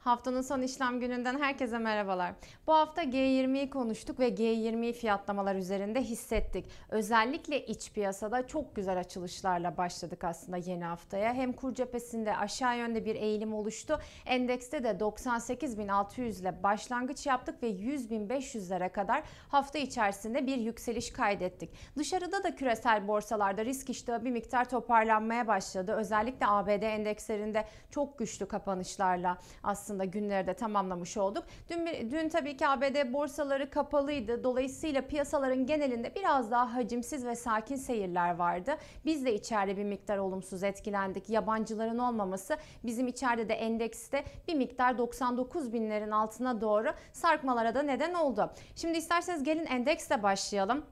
Haftanın son işlem gününden herkese merhabalar. Bu hafta G20'yi konuştuk ve g 20yi fiyatlamalar üzerinde hissettik. Özellikle iç piyasada çok güzel açılışlarla başladık aslında yeni haftaya. Hem kur cephesinde aşağı yönde bir eğilim oluştu. Endekste de 98.600 ile başlangıç yaptık ve 100.500'lere kadar hafta içerisinde bir yükseliş kaydettik. Dışarıda da küresel borsalarda risk iştahı bir miktar toparlanmaya başladı. Özellikle ABD endekslerinde çok güçlü kapanışlarla aslında aslında günleri de tamamlamış olduk. Dün, dün tabii ki ABD borsaları kapalıydı. Dolayısıyla piyasaların genelinde biraz daha hacimsiz ve sakin seyirler vardı. Biz de içeride bir miktar olumsuz etkilendik. Yabancıların olmaması bizim içeride de endekste bir miktar 99 binlerin altına doğru sarkmalara da neden oldu. Şimdi isterseniz gelin endeksle başlayalım.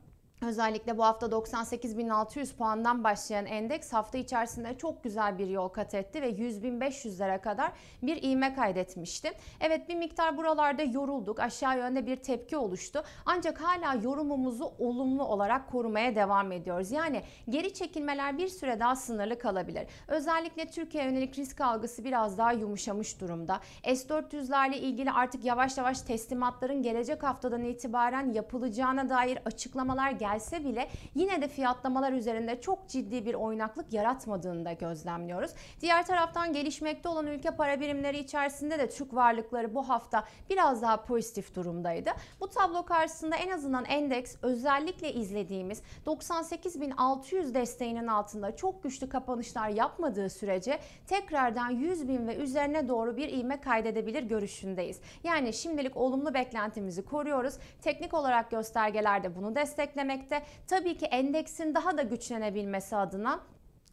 Özellikle bu hafta 98.600 puandan başlayan endeks hafta içerisinde çok güzel bir yol kat etti ve 100.500'lere kadar bir iğme kaydetmişti. Evet bir miktar buralarda yorulduk. Aşağı yönde bir tepki oluştu. Ancak hala yorumumuzu olumlu olarak korumaya devam ediyoruz. Yani geri çekilmeler bir süre daha sınırlı kalabilir. Özellikle Türkiye yönelik risk algısı biraz daha yumuşamış durumda. S-400'lerle ilgili artık yavaş yavaş teslimatların gelecek haftadan itibaren yapılacağına dair açıklamalar geldi gelse bile yine de fiyatlamalar üzerinde çok ciddi bir oynaklık yaratmadığını da gözlemliyoruz. Diğer taraftan gelişmekte olan ülke para birimleri içerisinde de Türk varlıkları bu hafta biraz daha pozitif durumdaydı. Bu tablo karşısında en azından endeks özellikle izlediğimiz 98.600 desteğinin altında çok güçlü kapanışlar yapmadığı sürece tekrardan 100.000 ve üzerine doğru bir ivme kaydedebilir görüşündeyiz. Yani şimdilik olumlu beklentimizi koruyoruz. Teknik olarak göstergeler de bunu desteklemek gelmekte. Tabii ki endeksin daha da güçlenebilmesi adına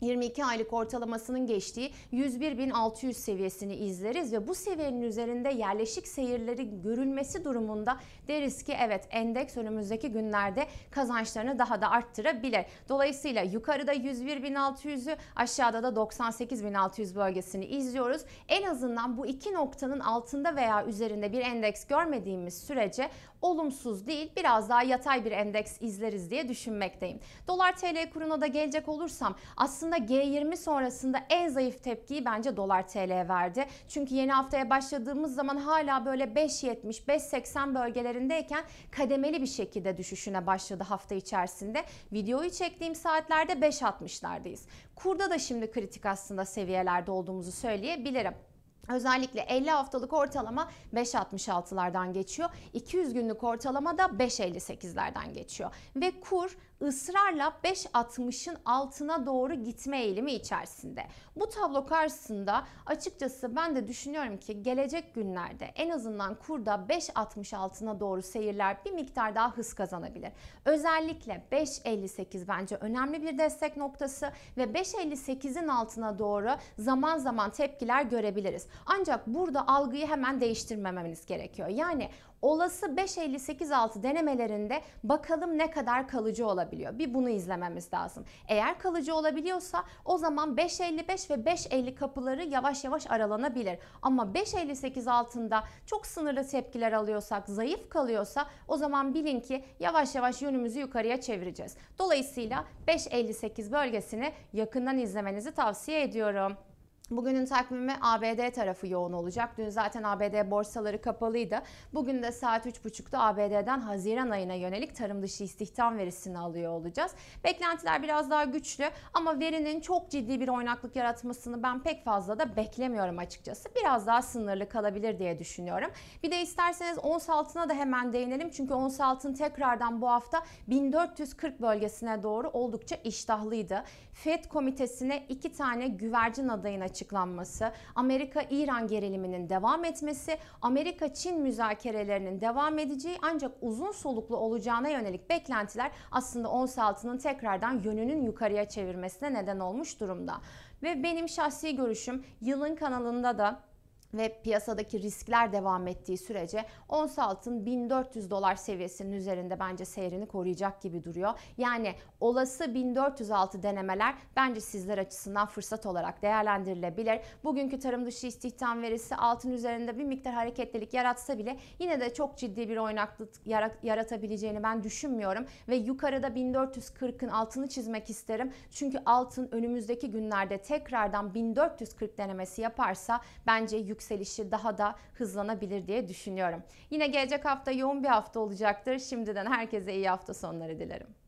22 aylık ortalamasının geçtiği 101.600 seviyesini izleriz ve bu seviyenin üzerinde yerleşik seyirleri görülmesi durumunda deriz ki evet endeks önümüzdeki günlerde kazançlarını daha da arttırabilir. Dolayısıyla yukarıda 101.600'ü aşağıda da 98.600 bölgesini izliyoruz. En azından bu iki noktanın altında veya üzerinde bir endeks görmediğimiz sürece olumsuz değil biraz daha yatay bir endeks izleriz diye düşünmekteyim. Dolar TL kuruna da gelecek olursam aslında aslında G20 sonrasında en zayıf tepkiyi bence dolar TL verdi. Çünkü yeni haftaya başladığımız zaman hala böyle 5.70, 5.80 bölgelerindeyken kademeli bir şekilde düşüşüne başladı hafta içerisinde. Videoyu çektiğim saatlerde 5.60'lardayız. Kurda da şimdi kritik aslında seviyelerde olduğumuzu söyleyebilirim. Özellikle 50 haftalık ortalama 5.66'lardan geçiyor. 200 günlük ortalama da 5.58'lerden geçiyor. Ve kur ısrarla 5.60'ın altına doğru gitme eğilimi içerisinde. Bu tablo karşısında açıkçası ben de düşünüyorum ki gelecek günlerde en azından kurda 5.60 altına doğru seyirler bir miktar daha hız kazanabilir. Özellikle 5.58 bence önemli bir destek noktası ve 5.58'in altına doğru zaman zaman tepkiler görebiliriz. Ancak burada algıyı hemen değiştirmememiz gerekiyor. Yani olası 5.58 altı denemelerinde bakalım ne kadar kalıcı olabilir olabiliyor. Bir bunu izlememiz lazım. Eğer kalıcı olabiliyorsa o zaman 5.55 ve 5.50 kapıları yavaş yavaş aralanabilir. Ama 5.58 altında çok sınırlı tepkiler alıyorsak, zayıf kalıyorsa o zaman bilin ki yavaş yavaş yönümüzü yukarıya çevireceğiz. Dolayısıyla 5.58 bölgesini yakından izlemenizi tavsiye ediyorum. Bugünün takvimi ABD tarafı yoğun olacak. Dün zaten ABD borsaları kapalıydı. Bugün de saat 3.30'da ABD'den Haziran ayına yönelik tarım dışı istihdam verisini alıyor olacağız. Beklentiler biraz daha güçlü ama verinin çok ciddi bir oynaklık yaratmasını ben pek fazla da beklemiyorum açıkçası. Biraz daha sınırlı kalabilir diye düşünüyorum. Bir de isterseniz ons altına da hemen değinelim. Çünkü ons altın tekrardan bu hafta 1440 bölgesine doğru oldukça iştahlıydı. FED komitesine iki tane güvercin adayına açıklanması, Amerika-İran geriliminin devam etmesi, Amerika-Çin müzakerelerinin devam edeceği ancak uzun soluklu olacağına yönelik beklentiler aslında ons altının tekrardan yönünün yukarıya çevirmesine neden olmuş durumda. Ve benim şahsi görüşüm yılın kanalında da ve piyasadaki riskler devam ettiği sürece ons altın 1400 dolar seviyesinin üzerinde bence seyrini koruyacak gibi duruyor. Yani olası 1406 denemeler bence sizler açısından fırsat olarak değerlendirilebilir. Bugünkü tarım dışı istihdam verisi altın üzerinde bir miktar hareketlilik yaratsa bile yine de çok ciddi bir oynaklık yaratabileceğini ben düşünmüyorum ve yukarıda 1440'ın altını çizmek isterim. Çünkü altın önümüzdeki günlerde tekrardan 1440 denemesi yaparsa bence yüksek yükselişi daha da hızlanabilir diye düşünüyorum. Yine gelecek hafta yoğun bir hafta olacaktır. Şimdiden herkese iyi hafta sonları dilerim.